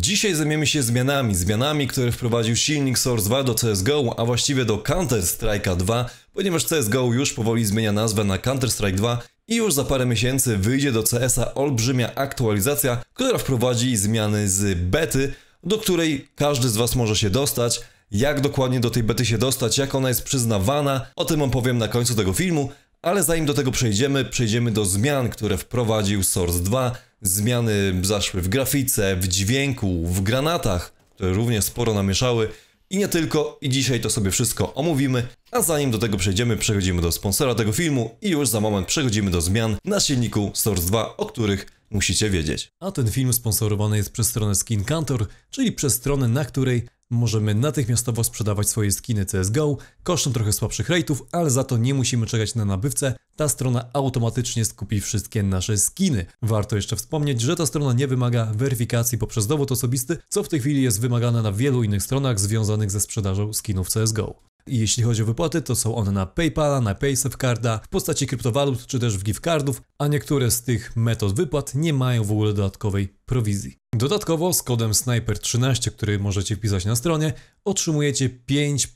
Dzisiaj zajmiemy się zmianami, zmianami, które wprowadził silnik Source 2 do CSGO, a właściwie do counter Strike 2, ponieważ CSGO już powoli zmienia nazwę na Counter-Strike 2 i już za parę miesięcy wyjdzie do CS-a olbrzymia aktualizacja, która wprowadzi zmiany z bety, do której każdy z Was może się dostać. Jak dokładnie do tej bety się dostać, jak ona jest przyznawana, o tym opowiem na końcu tego filmu, ale zanim do tego przejdziemy, przejdziemy do zmian, które wprowadził Source 2 Zmiany zaszły w grafice, w dźwięku, w granatach, które również sporo namieszały. I nie tylko, i dzisiaj to sobie wszystko omówimy, a zanim do tego przejdziemy, przechodzimy do sponsora tego filmu i już za moment przechodzimy do zmian na silniku Source 2, o których musicie wiedzieć. A ten film sponsorowany jest przez stronę Skin Cantor, czyli przez stronę, na której Możemy natychmiastowo sprzedawać swoje skiny CSGO kosztem trochę słabszych rejtów, ale za to nie musimy czekać na nabywcę. Ta strona automatycznie skupi wszystkie nasze skiny. Warto jeszcze wspomnieć, że ta strona nie wymaga weryfikacji poprzez dowód osobisty, co w tej chwili jest wymagane na wielu innych stronach związanych ze sprzedażą skinów CSGO. I jeśli chodzi o wypłaty, to są one na PayPala, na PaySafeCarda, w postaci kryptowalut czy też w giftcardów, a niektóre z tych metod wypłat nie mają w ogóle dodatkowej prowizji. Dodatkowo z kodem SNIPER13, który możecie wpisać na stronie, otrzymujecie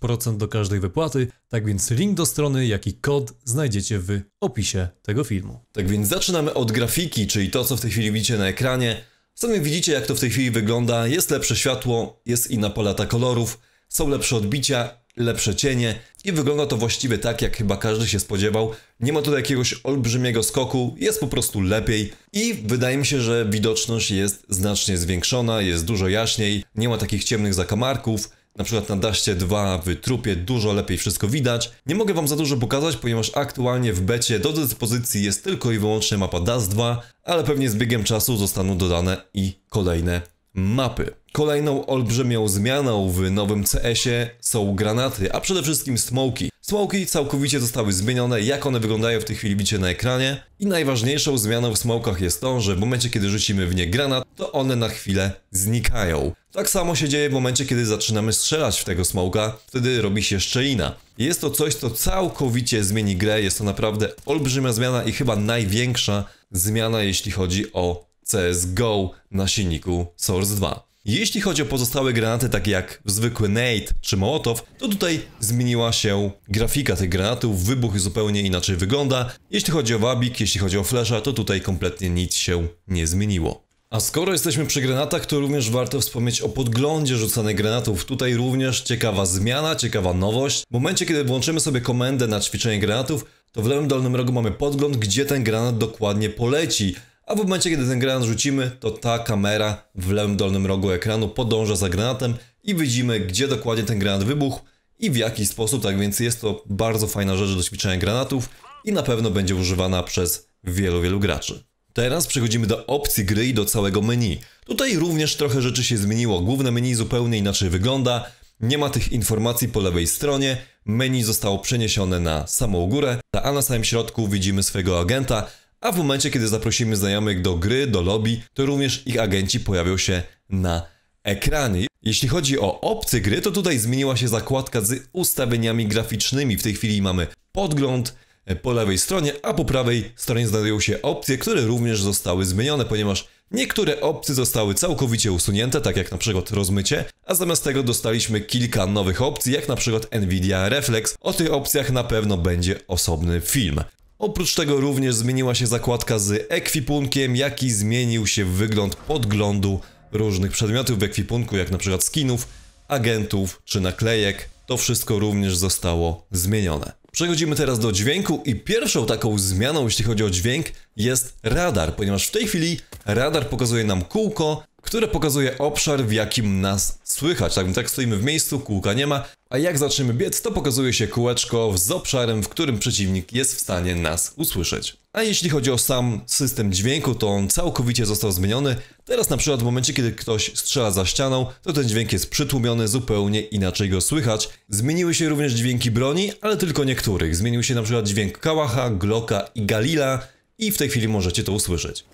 5% do każdej wypłaty, tak więc link do strony, jak i kod znajdziecie w opisie tego filmu. Tak więc zaczynamy od grafiki, czyli to co w tej chwili widzicie na ekranie. Sami widzicie jak to w tej chwili wygląda, jest lepsze światło, jest inna paleta kolorów, są lepsze odbicia lepsze cienie i wygląda to właściwie tak, jak chyba każdy się spodziewał. Nie ma tutaj jakiegoś olbrzymiego skoku, jest po prostu lepiej i wydaje mi się, że widoczność jest znacznie zwiększona, jest dużo jaśniej, nie ma takich ciemnych zakamarków. Na przykład na daście 2 w trupie dużo lepiej wszystko widać. Nie mogę wam za dużo pokazać, ponieważ aktualnie w becie do dyspozycji jest tylko i wyłącznie mapa DAS 2, ale pewnie z biegiem czasu zostaną dodane i kolejne mapy. Kolejną olbrzymią zmianą w nowym CS-ie są granaty, a przede wszystkim smoki. Smoki całkowicie zostały zmienione, jak one wyglądają w tej chwili widzicie na ekranie. I najważniejszą zmianą w smokach jest to, że w momencie kiedy rzucimy w nie granat, to one na chwilę znikają. Tak samo się dzieje w momencie, kiedy zaczynamy strzelać w tego smoka, wtedy robi się szczelina. Jest to coś, co całkowicie zmieni grę, jest to naprawdę olbrzymia zmiana i chyba największa zmiana, jeśli chodzi o CSGO na silniku Source 2. Jeśli chodzi o pozostałe granaty, takie jak zwykły Nate czy Mołotow, to tutaj zmieniła się grafika tych granatów, wybuch zupełnie inaczej wygląda. Jeśli chodzi o wabik, jeśli chodzi o flesza, to tutaj kompletnie nic się nie zmieniło. A skoro jesteśmy przy granatach, to również warto wspomnieć o podglądzie rzucanych granatów. Tutaj również ciekawa zmiana, ciekawa nowość. W momencie, kiedy włączymy sobie komendę na ćwiczenie granatów, to w lewym dolnym rogu mamy podgląd, gdzie ten granat dokładnie poleci a w momencie, kiedy ten granat rzucimy, to ta kamera w lewym dolnym rogu ekranu podąża za granatem i widzimy, gdzie dokładnie ten granat wybuchł i w jaki sposób, tak więc jest to bardzo fajna rzecz do ćwiczenia granatów i na pewno będzie używana przez wielu, wielu graczy. Teraz przechodzimy do opcji gry i do całego menu. Tutaj również trochę rzeczy się zmieniło. Główne menu zupełnie inaczej wygląda, nie ma tych informacji po lewej stronie, menu zostało przeniesione na samą górę, a na samym środku widzimy swojego agenta, a w momencie, kiedy zaprosimy znajomych do gry, do lobby, to również ich agenci pojawią się na ekranie. Jeśli chodzi o opcje gry, to tutaj zmieniła się zakładka z ustawieniami graficznymi. W tej chwili mamy podgląd e, po lewej stronie, a po prawej stronie znajdują się opcje, które również zostały zmienione, ponieważ niektóre opcje zostały całkowicie usunięte, tak jak na przykład rozmycie, a zamiast tego dostaliśmy kilka nowych opcji, jak na przykład Nvidia Reflex. O tych opcjach na pewno będzie osobny film. Oprócz tego również zmieniła się zakładka z ekwipunkiem, jak i zmienił się wygląd podglądu różnych przedmiotów w ekwipunku, jak na przykład skinów, agentów czy naklejek. To wszystko również zostało zmienione. Przechodzimy teraz do dźwięku i pierwszą taką zmianą, jeśli chodzi o dźwięk, jest radar, ponieważ w tej chwili radar pokazuje nam kółko, które pokazuje obszar, w jakim nas słychać. Tak, tak stoimy w miejscu, kółka nie ma, a jak zaczniemy biec, to pokazuje się kółeczko z obszarem, w którym przeciwnik jest w stanie nas usłyszeć. A jeśli chodzi o sam system dźwięku, to on całkowicie został zmieniony. Teraz na przykład w momencie, kiedy ktoś strzela za ścianą, to ten dźwięk jest przytłumiony, zupełnie inaczej go słychać. Zmieniły się również dźwięki broni, ale tylko niektórych. Zmienił się na przykład dźwięk Kałacha, Glocka i Galila i w tej chwili możecie to usłyszeć.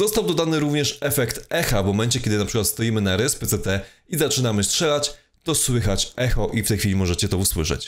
Został dodany również efekt echa. W momencie, kiedy na przykład stoimy na RSPCT i zaczynamy strzelać, to słychać echo i w tej chwili możecie to usłyszeć.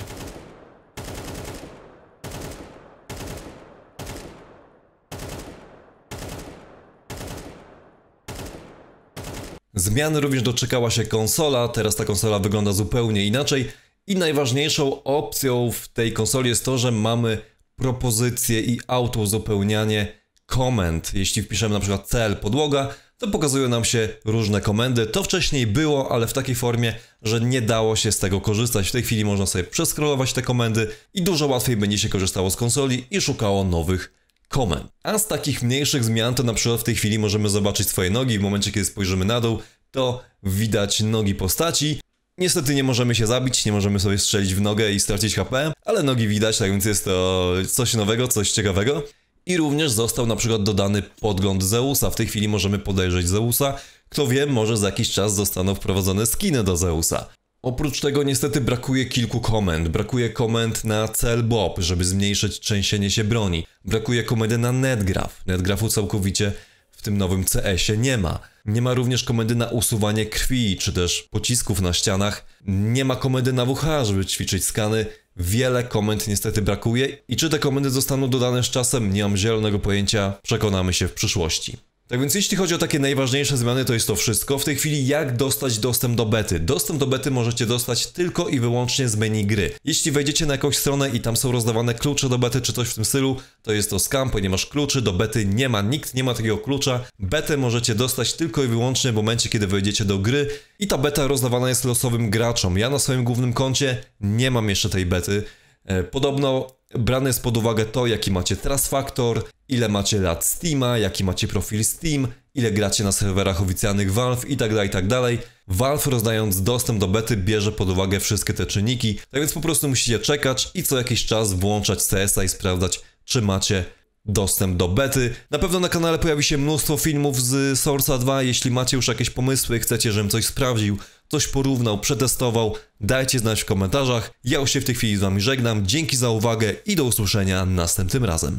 Zmiany również doczekała się konsola, teraz ta konsola wygląda zupełnie inaczej i najważniejszą opcją w tej konsoli jest to, że mamy propozycje i auto-uzupełnianie, komend. Jeśli wpiszemy na przykład cel podłoga, to pokazują nam się różne komendy. To wcześniej było, ale w takiej formie, że nie dało się z tego korzystać. W tej chwili można sobie przeskrolować te komendy i dużo łatwiej będzie się korzystało z konsoli i szukało nowych komend. A z takich mniejszych zmian to na przykład w tej chwili możemy zobaczyć swoje nogi. W momencie, kiedy spojrzymy na dół, to widać nogi postaci. Niestety nie możemy się zabić, nie możemy sobie strzelić w nogę i stracić HP, ale nogi widać, tak więc jest to coś nowego, coś ciekawego. I również został na przykład dodany podgląd Zeusa. W tej chwili możemy podejrzeć Zeusa. Kto wie, może za jakiś czas zostaną wprowadzone skiny do Zeusa. Oprócz tego niestety brakuje kilku komend. Brakuje komend na cel Bob, żeby zmniejszyć trzęsienie się broni. Brakuje komendy na netgraph. Netgraphu całkowicie w tym nowym CS-ie nie ma. Nie ma również komendy na usuwanie krwi, czy też pocisków na ścianach. Nie ma komendy na WH, żeby ćwiczyć skany. Wiele komend niestety brakuje i czy te komendy zostaną dodane z czasem, nie mam zielonego pojęcia, przekonamy się w przyszłości. Tak więc jeśli chodzi o takie najważniejsze zmiany, to jest to wszystko. W tej chwili jak dostać dostęp do bety? Dostęp do bety możecie dostać tylko i wyłącznie z menu gry. Jeśli wejdziecie na jakąś stronę i tam są rozdawane klucze do bety czy coś w tym stylu, to jest to scam, ponieważ kluczy do bety nie ma. Nikt nie ma takiego klucza. Betę możecie dostać tylko i wyłącznie w momencie, kiedy wejdziecie do gry i ta beta rozdawana jest losowym graczom. Ja na swoim głównym koncie nie mam jeszcze tej bety. E, podobno brane jest pod uwagę to, jaki macie trust factor, ile macie lat Steama, jaki macie profil Steam, ile gracie na serwerach oficjalnych Valve itd. Tak itd. Tak Valve rozdając dostęp do bety bierze pod uwagę wszystkie te czynniki, tak więc po prostu musicie czekać i co jakiś czas włączać CS-a i sprawdzać, czy macie dostęp do bety. Na pewno na kanale pojawi się mnóstwo filmów z Source'a 2, jeśli macie już jakieś pomysły, chcecie, żebym coś sprawdził, coś porównał, przetestował, dajcie znać w komentarzach. Ja już się w tej chwili z Wami żegnam, dzięki za uwagę i do usłyszenia następnym razem.